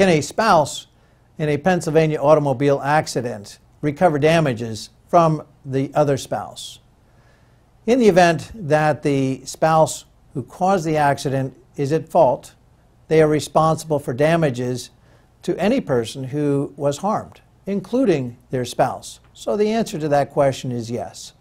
Can a spouse in a Pennsylvania automobile accident recover damages from the other spouse? In the event that the spouse who caused the accident is at fault, they are responsible for damages to any person who was harmed, including their spouse. So the answer to that question is yes.